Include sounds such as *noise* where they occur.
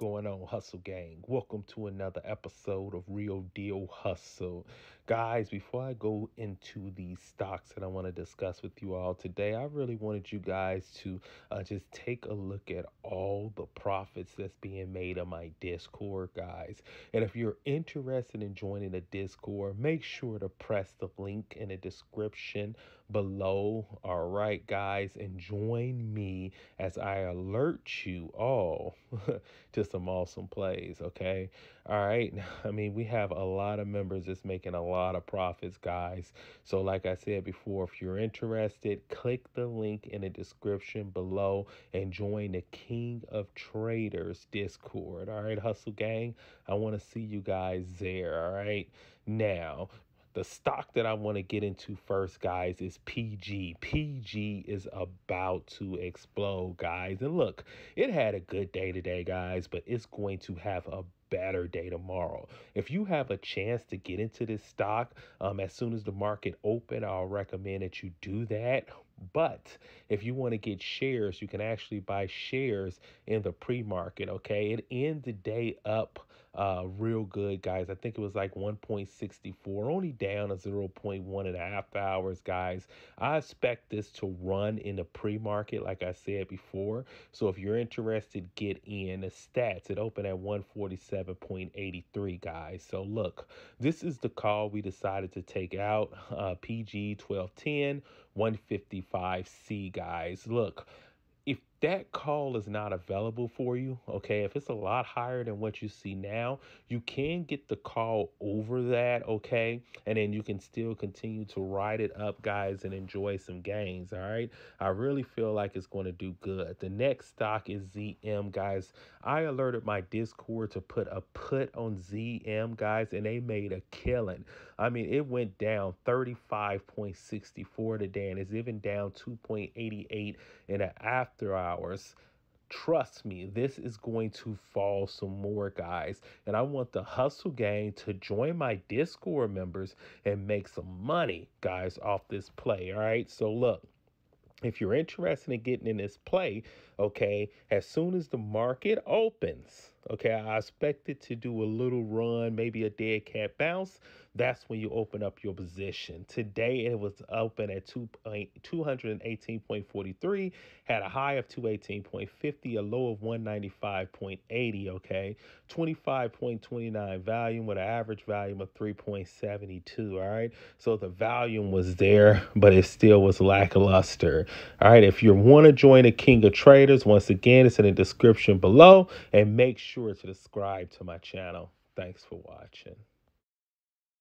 going on, Hustle Gang? Welcome to another episode of Real Deal Hustle. Guys, before I go into the stocks that I want to discuss with you all today, I really wanted you guys to uh, just take a look at all the profits that's being made on my Discord, guys. And if you're interested in joining the Discord, make sure to press the link in the description below. All right, guys, and join me as I alert you all *laughs* to some awesome plays. Okay. All right. *laughs* I mean, we have a lot of members that's making a lot of profits, guys. So, like I said before, if you're interested, click the link in the description below and join the King of Traders Discord. All right, Hustle Gang. I want to see you guys there. All right. Now, the stock that I want to get into first, guys, is PG. PG is about to explode, guys. And look, it had a good day today, guys, but it's going to have a better day tomorrow. If you have a chance to get into this stock um, as soon as the market open, I'll recommend that you do that but if you want to get shares, you can actually buy shares in the pre market. Okay. It ended the day up uh, real good, guys. I think it was like 1.64, only down a 0.1 and a half hours, guys. I expect this to run in the pre market, like I said before. So if you're interested, get in the stats. It opened at 147.83, guys. So look, this is the call we decided to take out uh, PG 1210. 155C, guys. Look, that call is not available for you, okay, if it's a lot higher than what you see now, you can get the call over that, okay, and then you can still continue to ride it up, guys, and enjoy some gains, all right? I really feel like it's going to do good. The next stock is ZM, guys. I alerted my Discord to put a put on ZM, guys, and they made a killing. I mean, it went down 35.64 today and it's even down 2.88 in the after hour hours. Trust me, this is going to fall some more, guys. And I want the Hustle Gang to join my Discord members and make some money, guys, off this play. All right. So, look, if you're interested in getting in this play, okay, as soon as the market opens, Okay, I expected to do a little run, maybe a dead cat bounce. That's when you open up your position. Today it was open at 218.43, had a high of 218.50, a low of 195.80. Okay, 25.29 volume with an average volume of 3.72. All right, so the volume was there, but it still was lackluster. All right, if you want to join the King of Traders, once again, it's in the description below and make sure sure to subscribe to my channel. Thanks for watching.